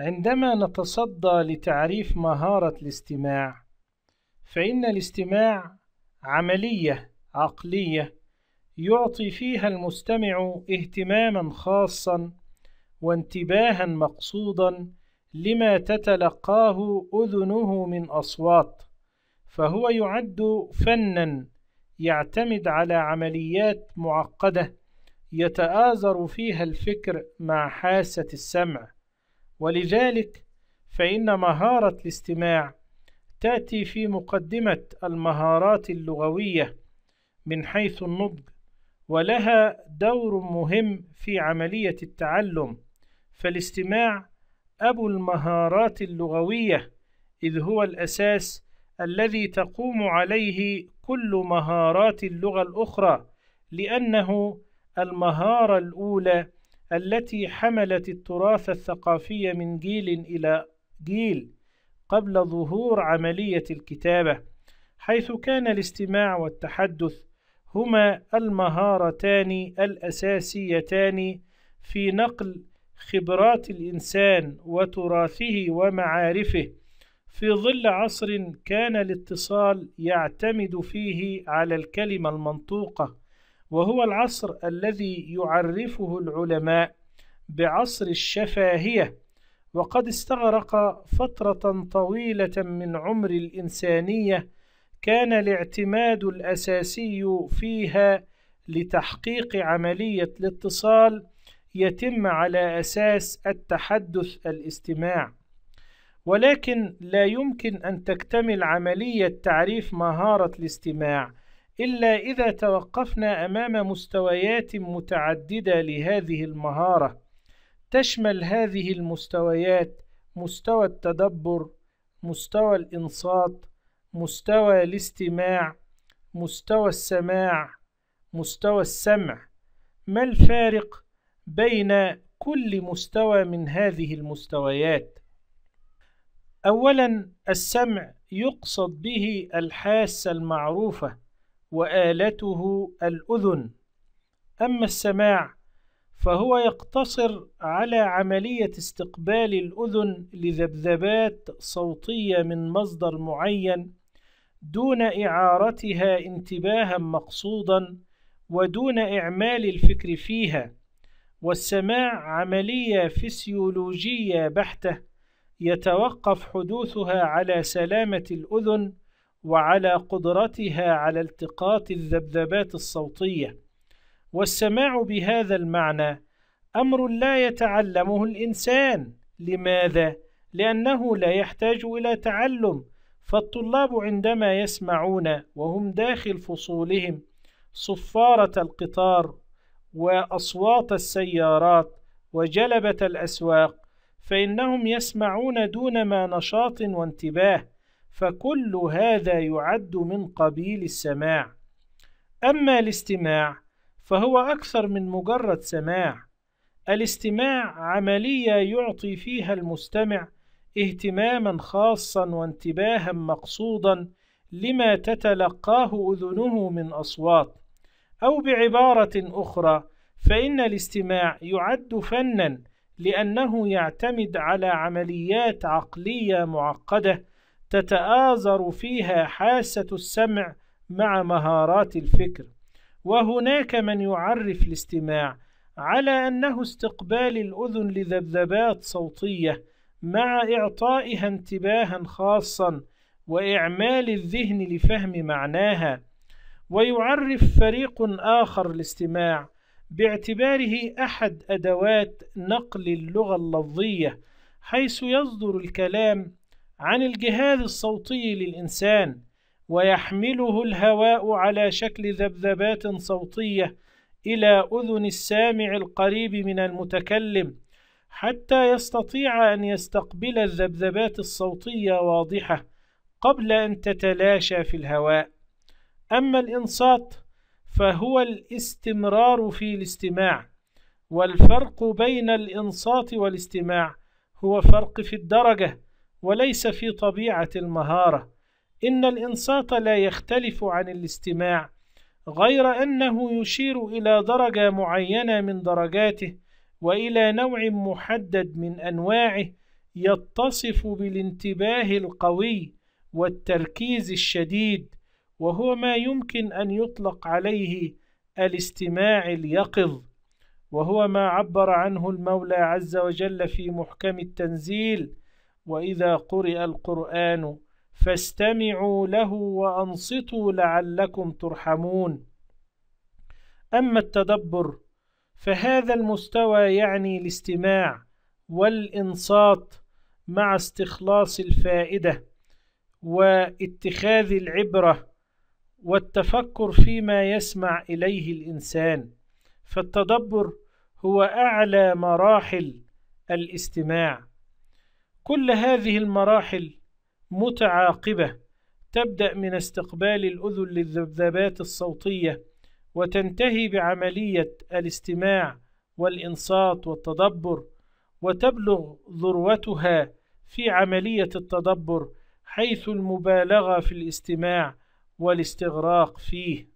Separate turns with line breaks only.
عندما نتصدى لتعريف مهارة الاستماع فإن الاستماع عملية عقلية يعطي فيها المستمع اهتماما خاصا وانتباها مقصودا لما تتلقاه أذنه من أصوات فهو يعد فنا يعتمد على عمليات معقدة يتآزر فيها الفكر مع حاسة السمع ولذلك فإن مهارة الاستماع تأتي في مقدمة المهارات اللغوية من حيث النضج ولها دور مهم في عملية التعلم فالاستماع أبو المهارات اللغوية إذ هو الأساس الذي تقوم عليه كل مهارات اللغة الأخرى لأنه المهارة الأولى التي حملت التراث الثقافي من جيل إلى جيل قبل ظهور عملية الكتابة حيث كان الاستماع والتحدث هما المهارتان الأساسيتان في نقل خبرات الإنسان وتراثه ومعارفه في ظل عصر كان الاتصال يعتمد فيه على الكلمة المنطوقة وهو العصر الذي يعرفه العلماء بعصر الشفاهية وقد استغرق فترة طويلة من عمر الإنسانية كان الاعتماد الأساسي فيها لتحقيق عملية الاتصال يتم على أساس التحدث الاستماع ولكن لا يمكن أن تكتمل عملية تعريف مهارة الاستماع إلا إذا توقفنا أمام مستويات متعددة لهذه المهارة تشمل هذه المستويات مستوى التدبر مستوى الإنصات مستوى الاستماع مستوى السماع مستوى السمع ما الفارق بين كل مستوى من هذه المستويات أولا السمع يقصد به الحاسة المعروفة وآلته الأذن أما السماع فهو يقتصر على عملية استقبال الأذن لذبذبات صوتية من مصدر معين دون إعارتها انتباها مقصودا ودون إعمال الفكر فيها والسماع عملية فسيولوجية بحتة يتوقف حدوثها على سلامة الأذن وعلى قدرتها على التقاط الذبذبات الصوتية والسماع بهذا المعنى أمر لا يتعلمه الإنسان لماذا؟ لأنه لا يحتاج إلى تعلم فالطلاب عندما يسمعون وهم داخل فصولهم صفارة القطار وأصوات السيارات وجلبة الأسواق فإنهم يسمعون دون ما نشاط وانتباه فكل هذا يعد من قبيل السماع أما الاستماع فهو أكثر من مجرد سماع الاستماع عملية يعطي فيها المستمع اهتماما خاصا وانتباها مقصودا لما تتلقاه أذنه من أصوات أو بعبارة أخرى فإن الاستماع يعد فنا لأنه يعتمد على عمليات عقلية معقدة تتآزر فيها حاسة السمع مع مهارات الفكر وهناك من يعرف الاستماع على أنه استقبال الأذن لذبذبات صوتية مع إعطائها انتباها خاصا وإعمال الذهن لفهم معناها ويعرف فريق آخر الاستماع باعتباره أحد أدوات نقل اللغة اللفظية حيث يصدر الكلام عن الجهاز الصوتي للإنسان ويحمله الهواء على شكل ذبذبات صوتية إلى أذن السامع القريب من المتكلم حتى يستطيع أن يستقبل الذبذبات الصوتية واضحة قبل أن تتلاشى في الهواء أما الإنصات فهو الاستمرار في الاستماع والفرق بين الإنصات والاستماع هو فرق في الدرجة وليس في طبيعة المهارة إن الإنصات لا يختلف عن الاستماع غير أنه يشير إلى درجة معينة من درجاته وإلى نوع محدد من أنواعه يتصف بالانتباه القوي والتركيز الشديد وهو ما يمكن أن يطلق عليه الاستماع اليقظ وهو ما عبر عنه المولى عز وجل في محكم التنزيل وإذا قرئ القرآن فاستمعوا له وأنصتوا لعلكم ترحمون أما التدبر فهذا المستوى يعني الاستماع والإنصات مع استخلاص الفائدة واتخاذ العبرة والتفكر فيما يسمع إليه الإنسان فالتدبر هو أعلى مراحل الاستماع كل هذه المراحل متعاقبة تبدأ من استقبال الأذن للذبذبات الصوتية وتنتهي بعملية الاستماع والإنصات والتدبر وتبلغ ذروتها في عملية التدبر حيث المبالغة في الاستماع والاستغراق فيه